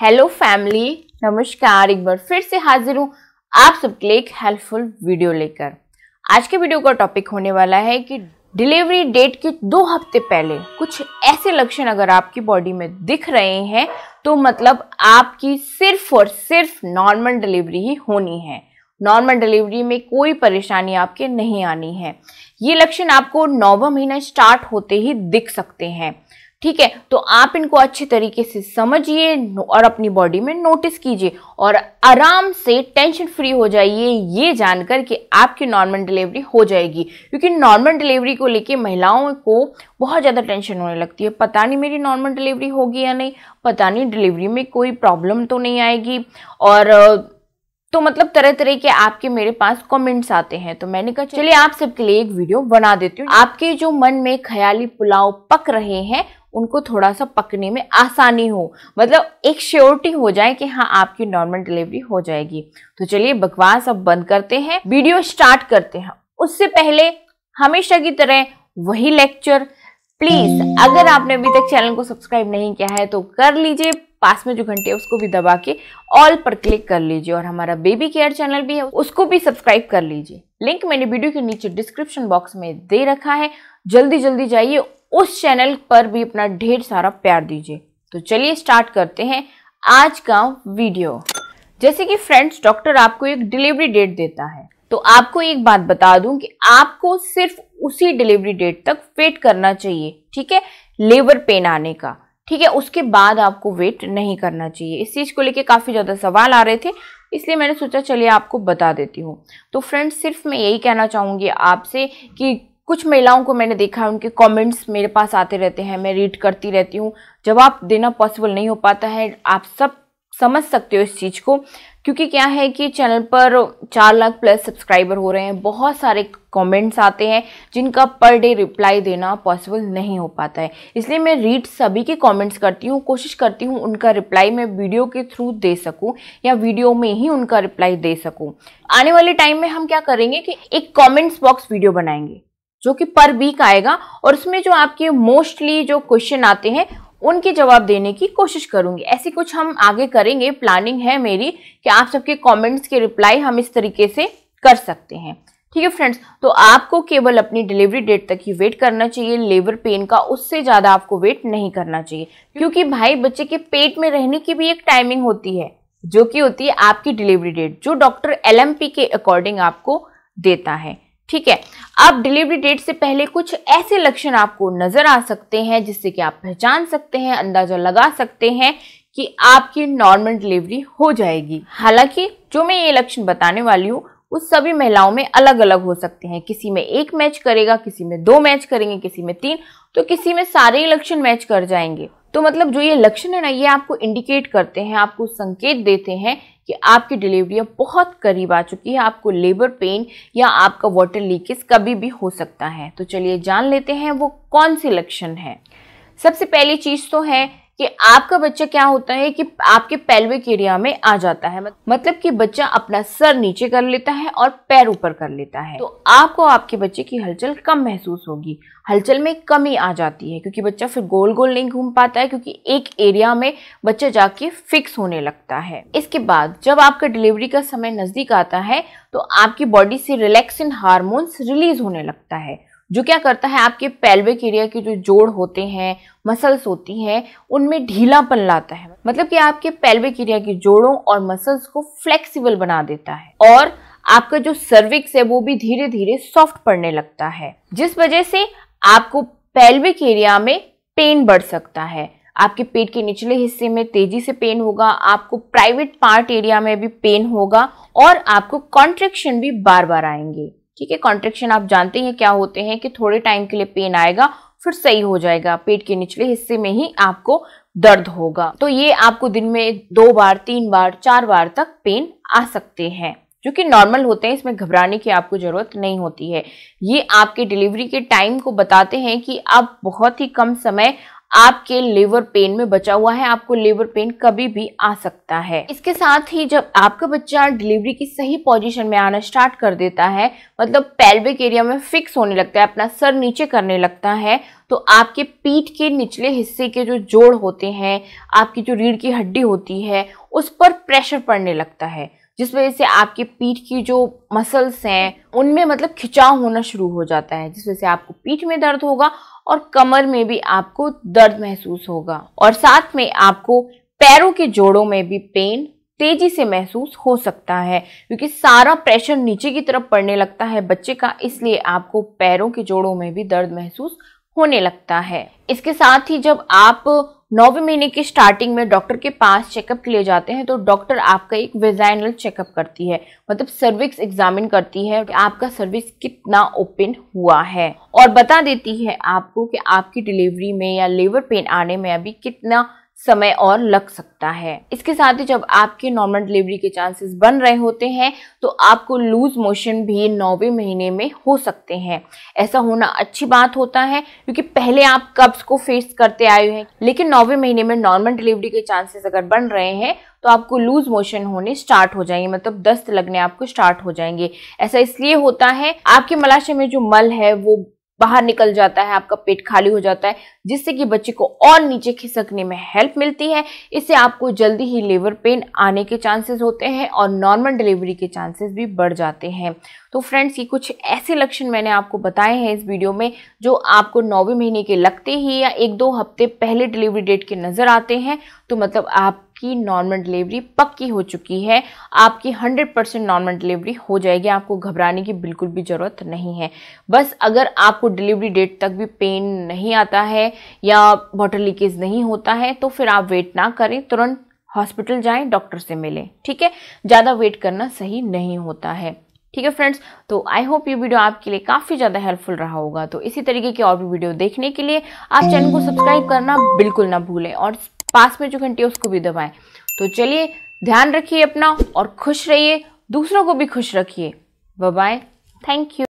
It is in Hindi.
हेलो फैमिली नमस्कार एक बार फिर से हाजिर हूँ आप सबके लिए एक हेल्पफुल वीडियो लेकर आज के वीडियो का टॉपिक होने वाला है कि डिलीवरी डेट के दो हफ्ते पहले कुछ ऐसे लक्षण अगर आपकी बॉडी में दिख रहे हैं तो मतलब आपकी सिर्फ और सिर्फ नॉर्मल डिलीवरी ही होनी है नॉर्मल डिलीवरी में कोई परेशानी आपके नहीं आनी है ये लक्षण आपको नौवा महीना स्टार्ट होते ही दिख सकते हैं ठीक है तो आप इनको अच्छे तरीके से समझिए और अपनी बॉडी में नोटिस कीजिए और आराम से टेंशन फ्री हो जाइए ये जानकर कि आपकी नॉर्मल डिलीवरी हो जाएगी क्योंकि नॉर्मल डिलीवरी को लेके महिलाओं को बहुत ज़्यादा टेंशन होने लगती है पता नहीं मेरी नॉर्मल डिलीवरी होगी या नहीं पता नहीं डिलीवरी में कोई प्रॉब्लम तो नहीं आएगी और तो मतलब तरह तरह के आपके मेरे पास कमेंट्स आते हैं तो मैंने कहा चलिए आप सबके लिए एक वीडियो बना देती हूँ आपके जो मन में ख्याली पुलाव पक रहे हैं उनको थोड़ा सा पकने में आसानी हो मतलब एक श्योरिटी हो जाए कि हाँ आपकी नॉर्मल डिलीवरी हो जाएगी तो चलिए बकवास अब बंद करते हैं वीडियो स्टार्ट करते हैं उससे पहले हमेशा की तरह वही लेक्चर प्लीज अगर आपने अभी तक चैनल को सब्सक्राइब नहीं किया है तो कर लीजिए पास में जो घंटे है उसको भी दबा के ऑल पर क्लिक कर लीजिए और हमारा बेबी केयर चैनल भी है उसको भी सब्सक्राइब कर लीजिए लिंक मैंने वीडियो के नीचे डिस्क्रिप्शन बॉक्स में दे रखा है जल्दी जल्दी जाइए उस चैनल पर भी अपना ढेर सारा प्यार दीजिए तो चलिए स्टार्ट करते हैं आज का वीडियो जैसे कि फ्रेंड्स डॉक्टर आपको एक डिलीवरी डेट देता है तो आपको एक बात बता दूं कि आपको सिर्फ उसी डिलीवरी डेट तक वेट करना चाहिए ठीक है लेबर पेन आने का ठीक है उसके बाद आपको वेट नहीं करना चाहिए इस चीज़ को लेके काफ़ी ज़्यादा सवाल आ रहे थे इसलिए मैंने सोचा चलिए आपको बता देती हूँ तो फ्रेंड्स सिर्फ मैं यही कहना चाहूंगी आपसे कि कुछ महिलाओं को मैंने देखा है उनके कमेंट्स मेरे पास आते रहते हैं मैं रीड करती रहती हूँ जवाब देना पॉसिबल नहीं हो पाता है आप सब समझ सकते हो इस चीज़ को क्योंकि क्या है कि चैनल पर चार लाख प्लस सब्सक्राइबर हो रहे हैं बहुत सारे कमेंट्स आते हैं जिनका पर डे रिप्लाई देना पॉसिबल नहीं हो पाता है इसलिए मैं रीड सभी के कमेंट्स करती हूँ कोशिश करती हूँ उनका रिप्लाई मैं वीडियो के थ्रू दे सकूँ या वीडियो में ही उनका रिप्लाई दे सकूँ आने वाले टाइम में हम क्या करेंगे कि एक कॉमेंट्स बॉक्स वीडियो बनाएंगे जो कि पर वीक आएगा और उसमें जो आपके मोस्टली जो क्वेश्चन आते हैं उनके जवाब देने की कोशिश करूंगी ऐसी कुछ हम आगे करेंगे प्लानिंग है मेरी कि आप सबके कमेंट्स के रिप्लाई हम इस तरीके से कर सकते हैं ठीक है फ्रेंड्स तो आपको केवल अपनी डिलीवरी डेट तक ही वेट करना चाहिए लेबर पेन का उससे ज़्यादा आपको वेट नहीं करना चाहिए क्योंकि भाई बच्चे के पेट में रहने की भी एक टाइमिंग होती है जो कि होती है आपकी डिलीवरी डेट जो डॉक्टर एल के अकॉर्डिंग आपको देता है ठीक है अब डिलीवरी डेट से पहले कुछ ऐसे लक्षण आपको नजर आ सकते हैं जिससे कि आप पहचान सकते हैं अंदाजा लगा सकते हैं कि आपकी नॉर्मल डिलीवरी हो जाएगी हालांकि जो मैं ये लक्षण बताने वाली हूँ वो सभी महिलाओं में अलग अलग हो सकते हैं किसी में एक मैच करेगा किसी में दो मैच करेंगे किसी में तीन तो किसी में सारे लक्षण मैच कर जाएंगे तो मतलब जो ये लक्षण है ना ये आपको इंडिकेट करते हैं आपको संकेत देते हैं कि आपकी डिलीवरी अब बहुत करीब आ चुकी है आपको लेबर पेन या आपका वाटर लीकेज कभी भी हो सकता है तो चलिए जान लेते हैं वो कौन से लक्षण है सबसे पहली चीज़ तो है कि आपका बच्चा क्या होता है कि आपके पेल्विक एरिया में आ जाता है मतलब कि बच्चा अपना सर नीचे कर लेता है और पैर ऊपर कर लेता है तो आपको आपके बच्चे की हलचल कम महसूस होगी हलचल में कमी आ जाती है क्योंकि बच्चा फिर गोल गोल नहीं घूम पाता है क्योंकि एक एरिया में बच्चा जाके फिक्स होने लगता है इसके बाद जब आपका डिलीवरी का समय नज़दीक आता है तो आपकी बॉडी से रिलैक्सिंग हार्मोन्स रिलीज होने लगता है जो क्या करता है आपके पेल्विक एरिया के जो जोड़ होते हैं मसल्स होती हैं उनमें ढीलापन लाता है मतलब कि आपके पेल्विक एरिया के जोड़ों और मसल्स को फ्लेक्सिबल बना देता है और आपका जो सर्विक्स है वो भी धीरे धीरे सॉफ्ट पड़ने लगता है जिस वजह से आपको पेल्विक एरिया में पेन बढ़ सकता है आपके पेट के निचले हिस्से में तेजी से पेन होगा आपको प्राइवेट पार्ट एरिया में भी पेन होगा और आपको कॉन्ट्रेक्शन भी बार बार आएंगे ठीक है कॉन्ट्रेक्शन आप जानते हैं क्या होते हैं कि थोड़े टाइम के लिए पेन आएगा फिर सही हो जाएगा पेट के निचले हिस्से में ही आपको दर्द होगा तो ये आपको दिन में दो बार तीन बार चार बार तक पेन आ सकते हैं जो कि नॉर्मल होते हैं इसमें घबराने की आपको ज़रूरत नहीं होती है ये आपके डिलीवरी के टाइम को बताते हैं कि आप बहुत ही कम समय आपके लिवर पेन में बचा हुआ है आपको लिवर पेन कभी भी आ सकता है इसके साथ ही जब आपका बच्चा डिलीवरी की सही पोजीशन में आना स्टार्ट कर देता है मतलब पेल्विक एरिया में फिक्स होने लगता है अपना सर नीचे करने लगता है तो आपके पीठ के निचले हिस्से के जो जोड़ होते हैं आपकी जो रीढ़ की हड्डी होती है उस पर प्रेशर पड़ने लगता है जिस वजह से आपके पीठ की जो मसल्स हैं उनमें मतलब खिंचाव होना शुरू हो जाता है जिस वजह से आपको पीठ में दर्द होगा और कमर में भी आपको दर्द महसूस होगा और साथ में आपको पैरों के जोड़ों में भी पेन तेजी से महसूस हो सकता है क्योंकि सारा प्रेशर नीचे की तरफ पड़ने लगता है बच्चे का इसलिए आपको पैरों के जोड़ों में भी दर्द महसूस होने लगता है इसके साथ ही जब आप नौवे महीने के स्टार्टिंग में डॉक्टर के पास चेकअप के लिए जाते हैं तो डॉक्टर आपका एक वेजाइनल चेकअप करती है मतलब सर्विक्स एग्जामिन करती है कि आपका सर्विक्स कितना ओपन हुआ है और बता देती है आपको कि आपकी डिलीवरी में या लेबर पेन आने में अभी कितना समय और लग सकता है इसके साथ ही जब आपके नॉर्मल डिलीवरी के चांसेस बन रहे होते हैं तो आपको लूज मोशन भी नौवे महीने में हो सकते हैं ऐसा होना अच्छी बात होता है क्योंकि पहले आप कब्स को फेस करते आए हैं लेकिन नौवे महीने में नॉर्मल डिलीवरी के चांसेस अगर बन रहे हैं तो आपको लूज मोशन होने स्टार्ट हो जाएंगे मतलब दस्त लगने आपको स्टार्ट हो जाएंगे ऐसा इसलिए होता है आपके मलाशय में जो मल है वो बाहर निकल जाता है आपका पेट खाली हो जाता है जिससे कि बच्चे को और नीचे खिसकने में हेल्प मिलती है इससे आपको जल्दी ही लेबर पेन आने के चांसेस होते हैं और नॉर्मल डिलीवरी के चांसेस भी बढ़ जाते हैं तो फ्रेंड्स ये कुछ ऐसे लक्षण मैंने आपको बताए हैं इस वीडियो में जो आपको नौवें महीने के लगते ही या एक दो हफ्ते पहले डिलीवरी डेट के नज़र आते हैं तो मतलब आप आपकी नॉर्मल डिलीवरी पक्की हो चुकी है आपकी 100 परसेंट नॉर्मल डिलीवरी हो जाएगी आपको घबराने की बिल्कुल भी ज़रूरत नहीं है बस अगर आपको डिलीवरी डेट तक भी पेन नहीं आता है या वाटर लीकेज नहीं होता है तो फिर आप वेट ना करें तुरंत हॉस्पिटल जाएं डॉक्टर से मिलें ठीक है ज़्यादा वेट करना सही नहीं होता है ठीक है फ्रेंड्स तो आई होप ये वीडियो आपके लिए काफ़ी ज़्यादा हेल्पफुल रहा होगा तो इसी तरीके की और भी वीडियो देखने के लिए आप चैनल को सब्सक्राइब करना बिल्कुल ना भूलें और पास में जो घंटी है उसको भी दबाएं तो चलिए ध्यान रखिए अपना और खुश रहिए दूसरों को भी खुश रखिए बाय थैंक यू